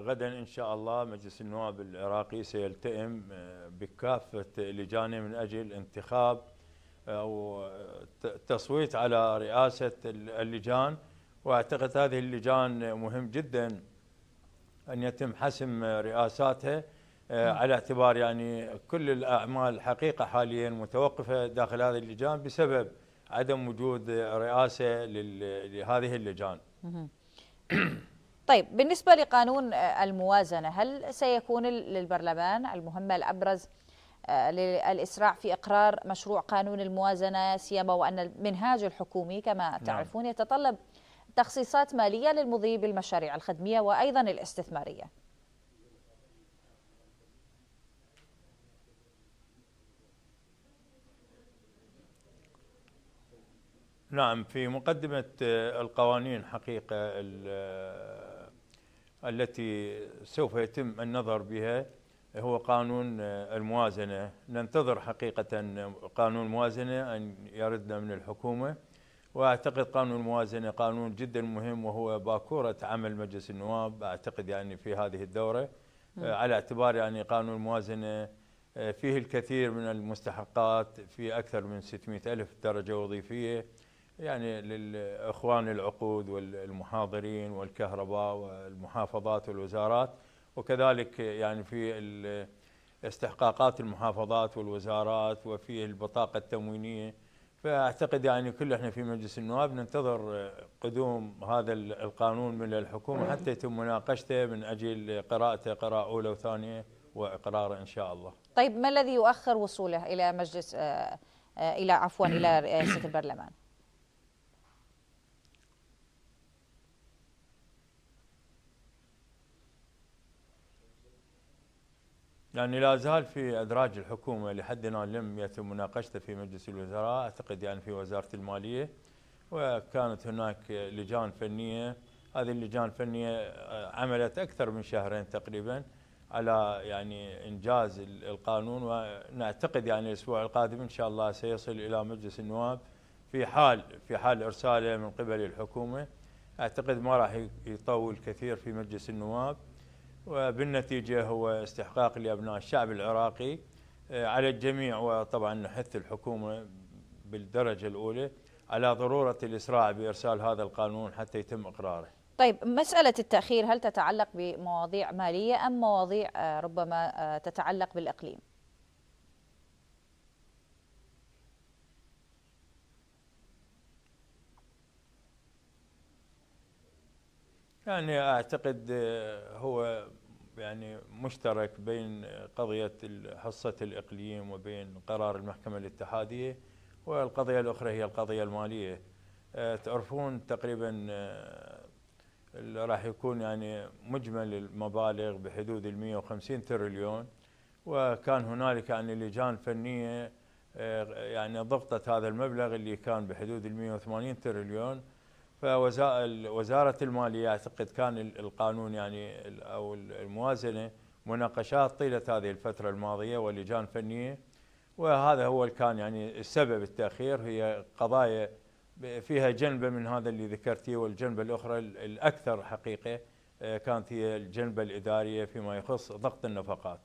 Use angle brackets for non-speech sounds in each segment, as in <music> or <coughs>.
غدا ان شاء الله مجلس النواب العراقي سيلتئم آه، بكافه لجانه من اجل انتخاب آه، او آه، تصويت على رئاسه اللجان واعتقد هذه اللجان مهم جدا ان يتم حسم رئاساتها نعم. على اعتبار يعني كل الاعمال حقيقه حاليا متوقفه داخل هذه اللجان بسبب عدم وجود رئاسه لهذه اللجان. <clears throat> طيب بالنسبة لقانون آه، الموازنة هل سيكون للبرلمان المهمة الأبرز آه، للإسراع في إقرار مشروع قانون الموازنة سيما وأن المنهاج الحكومي كما نعم. تعرفون يتطلب تخصيصات مالية للمضي بالمشاريع الخدمية وأيضا الاستثمارية نعم في مقدمة آه، القوانين حقيقة التي سوف يتم النظر بها هو قانون آه، الموازنة ننتظر حقيقة قانون الموازنة أن يردنا من الحكومة وأعتقد قانون الموازنة قانون جدا مهم وهو باكورة عمل مجلس النواب أعتقد يعني في هذه الدورة آه، على اعتبار يعني قانون الموازنة آه، فيه الكثير من المستحقات في أكثر من 600 ألف درجة وظيفية يعني للإخوان العقود والمحاضرين والكهرباء والمحافظات والوزارات وكذلك يعني في استحقاقات المحافظات والوزارات وفي البطاقة التموينية فأعتقد يعني كل احنا في مجلس النواب ننتظر قدوم هذا القانون من الحكومة حتى يتم مناقشته من أجل قراءته قراءة أولى وثانية وإقراره إن شاء الله طيب ما الذي يؤخر وصوله إلى مجلس آه، آه، إلى عفوا إلى رئاسة البرلمان؟ يعني لا زال في أدراج الحكومة لحد الآن لم يتم مناقشته في مجلس الوزراء أعتقد يعني في وزارة المالية وكانت هناك لجان فنية هذه اللجان الفنية آه، عملت أكثر من شهرين تقريبا على يعني إنجاز القانون ونعتقد يعني الأسبوع القادم إن شاء الله سيصل إلى مجلس النواب في حال في حال إرساله من قبل الحكومة أعتقد ما راح يطول كثير في مجلس النواب وبالنتيجة هو استحقاق لأبناء الشعب العراقي آه، على الجميع وطبعا نحث الحكومة بالدرجة الأولى على ضرورة الإسراع بإرسال هذا القانون حتى يتم إقراره طيب مسألة التأخير هل تتعلق بمواضيع مالية أم مواضيع آه، ربما آه، تتعلق بالإقليم؟ يعني اعتقد آه، هو يعني مشترك بين قضيه حصه الاقليم وبين قرار المحكمه الاتحاديه والقضيه الاخرى هي القضيه الماليه آه، تعرفون تقريبا آه، راح يكون يعني مجمل المبالغ بحدود ال 150 تريليون وكان هنالك يعني لجان فنيه يعني ضغطت هذا المبلغ اللي كان بحدود ال 180 تريليون فوزارة المالية أعتقد كان القانون يعني أو الموازنة مناقشات طيلة هذه الفترة الماضية ولجان فنية وهذا هو كان يعني السبب التأخير هي قضايا فيها جنبة من هذا اللي ذكرتيه والجنبة الأخرى الأكثر حقيقة آه، كانت هي الجنبة الإدارية فيما يخص ضغط النفقات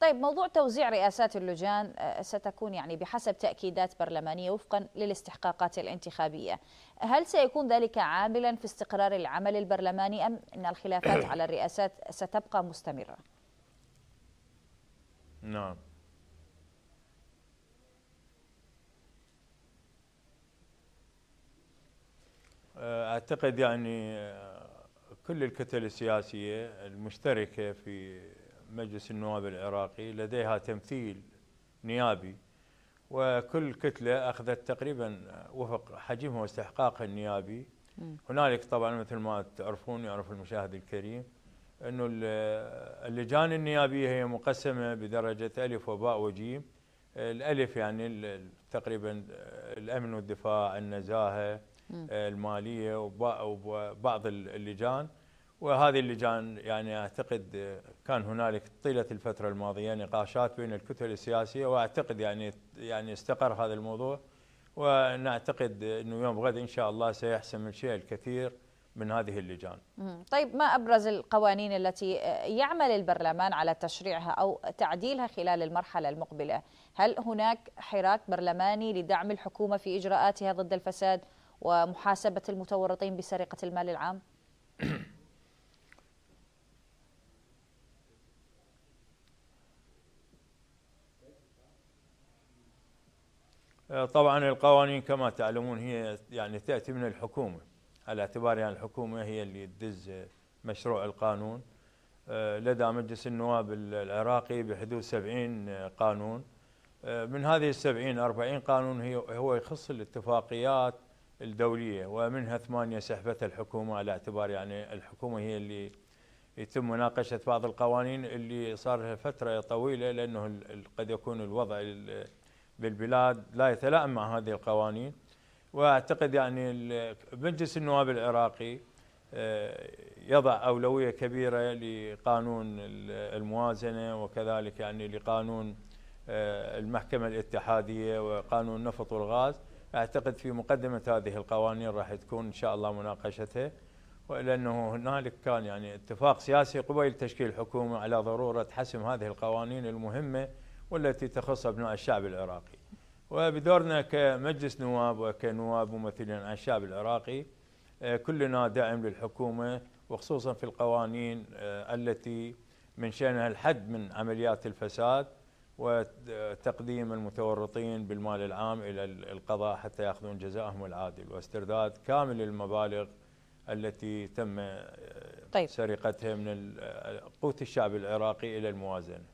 طيب موضوع توزيع رئاسات اللجان آه، ستكون يعني بحسب تأكيدات برلمانية وفقا للاستحقاقات الانتخابية هل سيكون ذلك عاملا في استقرار العمل البرلماني أم أن الخلافات <coughs> على الرئاسات ستبقى مستمرة؟ نعم آه، أعتقد يعني آه، كل الكتل السياسية المشتركة في مجلس النواب العراقي لديها تمثيل نيابي وكل كتلة أخذت تقريبا وفق حجمها واستحقاقها النيابي هنالك طبعا مثل ما تعرفون يعرف المشاهد الكريم أنه اللجان النيابية هي مقسمة بدرجة ألف وباء وجيم الألف يعني تقريبا الأمن والدفاع النزاهة المالية وبعض اللجان وهذه اللجان يعني اعتقد كان هنالك طيله الفتره الماضيه نقاشات بين الكتل السياسيه واعتقد يعني يعني استقر هذا الموضوع ونعتقد انه يوم غد ان شاء الله سيحسم الشيء الكثير من هذه اللجان. طيب ما ابرز القوانين التي يعمل البرلمان على تشريعها او تعديلها خلال المرحله المقبله؟ هل هناك حراك برلماني لدعم الحكومه في اجراءاتها ضد الفساد ومحاسبه المتورطين بسرقه المال العام؟ <coughs> آه، طبعا القوانين كما تعلمون هي يعني تاتي من الحكومه على اعتبار يعني الحكومه هي اللي تدز مشروع القانون آه، لدى مجلس النواب العراقي بحدود 70 قانون آه، من هذه ال 70 40 قانون هو يخص الاتفاقيات الدولية ومنها ثمانية سحبتها الحكومة على اعتبار يعني الحكومة هي اللي يتم مناقشة بعض القوانين اللي صار لها فترة طويلة لأنه قد يكون الوضع بالبلاد لا يتلائم مع هذه القوانين واعتقد يعني مجلس النواب العراقي آه، يضع اولويه كبيره لقانون الموازنه وكذلك يعني لقانون آه، المحكمه الاتحاديه وقانون النفط والغاز اعتقد في مقدمه هذه القوانين راح تكون ان شاء الله مناقشتها ولانه هنالك كان يعني اتفاق سياسي قبيل تشكيل الحكومه على ضروره حسم هذه القوانين المهمه والتي تخص أبناء الشعب العراقي وبدورنا كمجلس نواب وكنواب ممثلين عن الشعب العراقي آه، كلنا داعم للحكومة وخصوصا في القوانين آه، التي من شأنها الحد من عمليات الفساد وتقديم المتورطين بالمال العام إلى القضاء حتى يأخذون جزاءهم العادل واسترداد كامل المبالغ التي تم آه، طيب. سرقتها من قوت الشعب العراقي إلى الموازنة